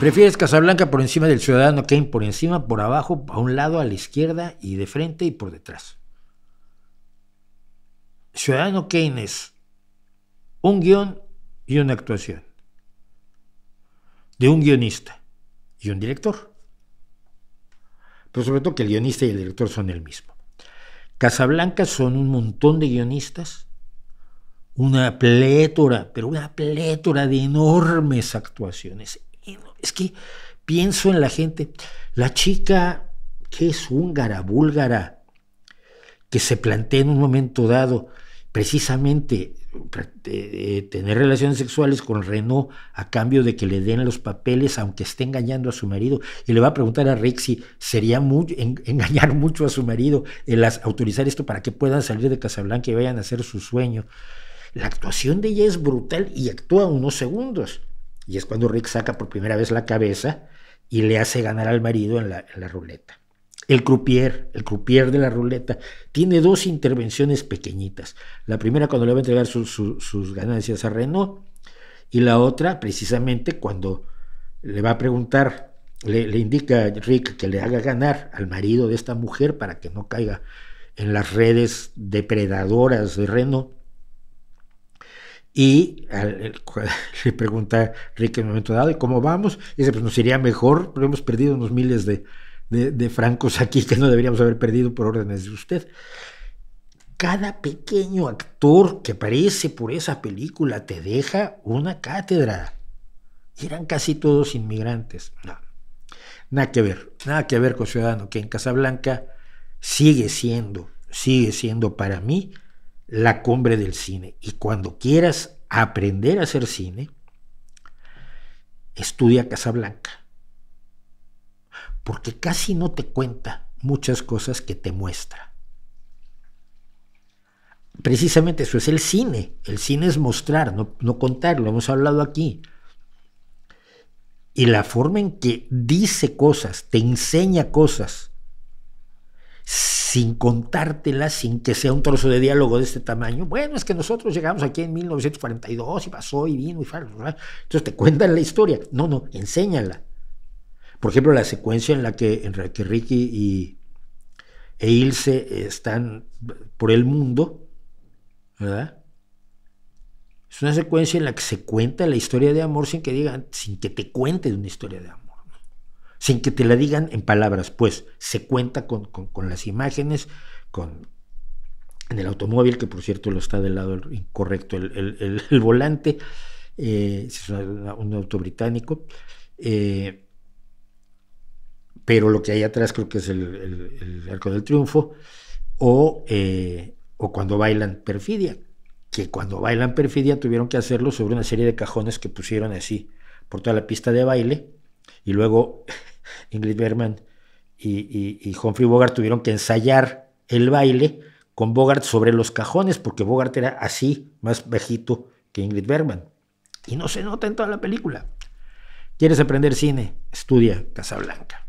Prefieres Casablanca por encima del Ciudadano Kane, por encima, por abajo, a un lado, a la izquierda y de frente y por detrás. Ciudadano Kane es un guión y una actuación de un guionista y un director. Pero sobre todo que el guionista y el director son el mismo. Casablanca son un montón de guionistas, una plétora, pero una plétora de enormes actuaciones, es que pienso en la gente. La chica que es húngara, búlgara, que se plantea en un momento dado precisamente eh, eh, tener relaciones sexuales con Renault a cambio de que le den los papeles aunque esté engañando a su marido y le va a preguntar a Rick si sería mucho engañar mucho a su marido el autorizar esto para que puedan salir de Casablanca y vayan a hacer su sueño. La actuación de ella es brutal y actúa unos segundos. Y es cuando Rick saca por primera vez la cabeza y le hace ganar al marido en la, ruleta. El croupier, el croupier de la ruleta, tiene dos intervenciones pequeñitas. La primera cuando le va a entregar sus ganancias a Renault y la otra precisamente cuando le va a preguntar, le, le indica a Rick que le haga ganar al marido de esta mujer para que no caiga en las redes depredadoras de Renault y al, le pregunta Rick en un momento dado, cómo vamos? Y dice, pues nos iría mejor, pero hemos perdido unos miles de, francos aquí que no deberíamos haber perdido por órdenes de usted cada pequeño actor que aparece por esa película te deja una cátedra. Eran casi todos inmigrantes. No, nada que ver, nada que ver con Ciudadano, que en Casablanca sigue siendo, sigue siendo para mí la cumbre del cine. Y cuando quieras aprender a hacer cine, estudia Casablanca. Porque casi no te cuenta muchas cosas que te muestra. Precisamente eso es el cine. El cine es mostrar, no, no contar, lo hemos hablado aquí. Y la forma en que dice cosas, te enseña cosas, sin contártela, sin que sea un trozo de diálogo de este tamaño. Bueno, es que nosotros llegamos aquí en 1942 y pasó y vino y fue. Entonces te cuentan la historia. No, no, enséñala. Por ejemplo, la secuencia en la que, en Ricky y, e Ilse están por el mundo, ¿verdad? Es una secuencia en la que se cuenta la historia de amor sin que digan, sin que te cuente una historia de amor sin que te la digan en palabras, pues se cuenta con, con, las imágenes, con, en el automóvil, que por cierto lo está del lado incorrecto el, el, volante, eh, es un auto británico, eh, pero lo que hay atrás creo que es el, arco del triunfo, o, eh, o cuando bailan perfidia, que cuando bailan perfidia tuvieron que hacerlo sobre una serie de cajones que pusieron así por toda la pista de baile, y luego Ingrid Bergman y, Humphrey Bogart tuvieron que ensayar el baile con Bogart sobre los cajones, porque Bogart era así, más bajito que Ingrid Bergman. Y no se nota en toda la película. ¿Quieres aprender cine? Estudia Casablanca.